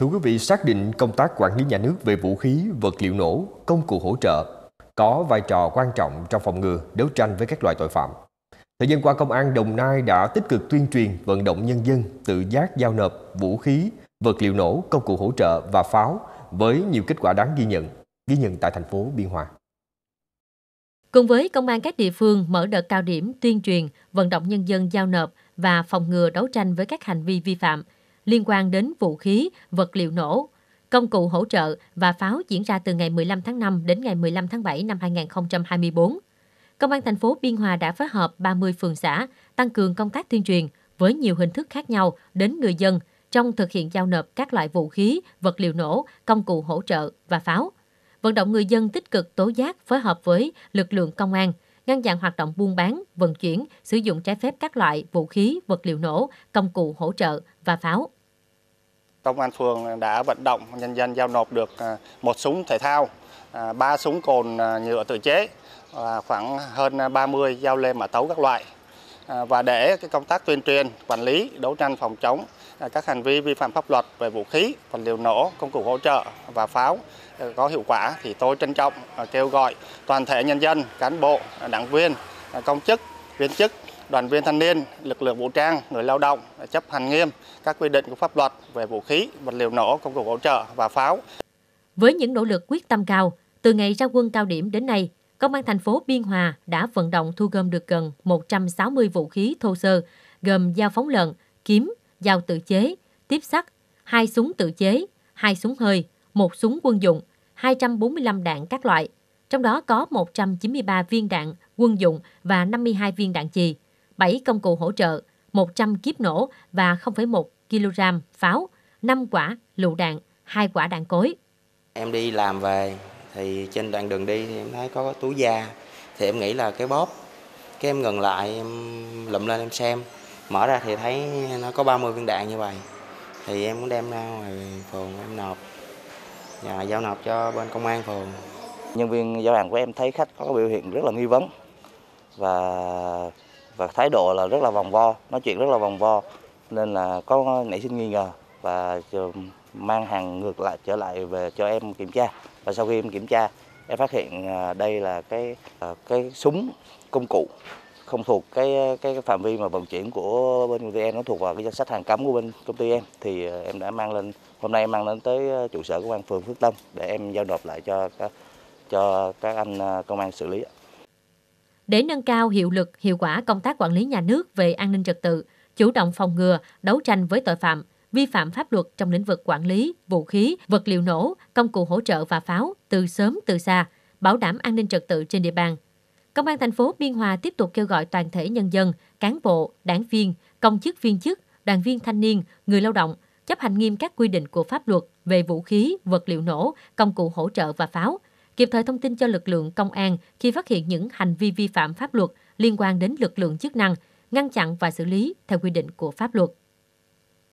Thưa quý vị, xác định công tác quản lý nhà nước về vũ khí, vật liệu nổ, công cụ hỗ trợ có vai trò quan trọng trong phòng ngừa, đấu tranh với các loại tội phạm. Thời gian qua, Công an Đồng Nai đã tích cực tuyên truyền vận động nhân dân tự giác giao nộp vũ khí, vật liệu nổ, công cụ hỗ trợ và pháo với nhiều kết quả đáng ghi nhận, ghi nhận tại thành phố Biên Hòa. Cùng với công an các địa phương mở đợt cao điểm tuyên truyền, vận động nhân dân giao nộp và phòng ngừa đấu tranh với các hành vi vi phạm – liên quan đến vũ khí, vật liệu nổ, công cụ hỗ trợ và pháo diễn ra từ ngày 15 tháng 5 đến ngày 15 tháng 7 năm 2024. Công an thành phố Biên Hòa đã phối hợp 30 phường xã tăng cường công tác tuyên truyền với nhiều hình thức khác nhau đến người dân trong thực hiện giao nộp các loại vũ khí, vật liệu nổ, công cụ hỗ trợ và pháo. Vận động người dân tích cực tố giác phối hợp với lực lượng công an, ngăn chặn hoạt động buôn bán, vận chuyển, sử dụng trái phép các loại vũ khí, vật liệu nổ, công cụ hỗ trợ và pháo công an phường đã vận động nhân dân giao nộp được à, một súng thể thao, à, ba súng cồn à, nhựa tự chế và khoảng hơn 30 dao lê mã tấu các loại và để cái công tác tuyên truyền, quản lý, đấu tranh phòng chống các hành vi vi phạm pháp luật về vũ khí, vật liệu nổ, công cụ hỗ trợ và pháo có hiệu quả thì tôi trân trọng kêu gọi toàn thể nhân dân, cán bộ, đảng viên, công chức, viên chức đoàn viên thanh niên, lực lượng vũ trang, người lao động chấp hành nghiêm các quy định của pháp luật về vũ khí, vật liệu nổ, công cụ hỗ trợ và pháo. Với những nỗ lực quyết tâm cao, từ ngày ra quân cao điểm đến nay, Công an thành phố Biên Hòa đã vận động thu gom được gần 160 vũ khí thô sơ, gồm dao phóng lợn, kiếm, dao tự chế, tiếp sắt, hai súng tự chế, hai súng hơi, một súng quân dụng, 245 đạn các loại, trong đó có 193 viên đạn quân dụng và 52 viên đạn chì. 7 công cụ hỗ trợ, 100 kiếp nổ và 0,1 kg pháo, 5 quả lựu đạn, 2 quả đạn cối. Em đi làm về thì trên đoạn đường đi thì em thấy có túi da thì em nghĩ là cái bóp. Cái em ngừng lại em lụm lên em xem, mở ra thì thấy nó có 30 viên đạn như vậy. Thì em muốn đem ra ngoài phường em nộp và giao nộp cho bên công an phường. Nhân viên giao hàng của em thấy khách có biểu hiện rất là nghi vấn và và thái độ là rất là vòng vo nói chuyện rất là vòng vo nên là có nảy sinh nghi ngờ và mang hàng ngược lại trở lại về cho em kiểm tra và sau khi em kiểm tra em phát hiện à, đây là cái à, cái súng công cụ không thuộc cái cái phạm vi mà vận chuyển của bên công ty em nó thuộc vào cái danh sách hàng cấm của bên công ty em thì à, em đã mang lên hôm nay em mang lên tới trụ sở công an phường Phước Tân để em giao nộp lại cho cho các anh công an xử lý để nâng cao hiệu lực, hiệu quả công tác quản lý nhà nước về an ninh trật tự, chủ động phòng ngừa, đấu tranh với tội phạm, vi phạm pháp luật trong lĩnh vực quản lý, vũ khí, vật liệu nổ, công cụ hỗ trợ và pháo từ sớm từ xa, bảo đảm an ninh trật tự trên địa bàn. Công an thành phố Biên Hòa tiếp tục kêu gọi toàn thể nhân dân, cán bộ, đảng viên, công chức viên chức, đoàn viên thanh niên, người lao động chấp hành nghiêm các quy định của pháp luật về vũ khí, vật liệu nổ, công cụ hỗ trợ và pháo, kịp thời thông tin cho lực lượng công an khi phát hiện những hành vi vi phạm pháp luật liên quan đến lực lượng chức năng, ngăn chặn và xử lý theo quy định của pháp luật.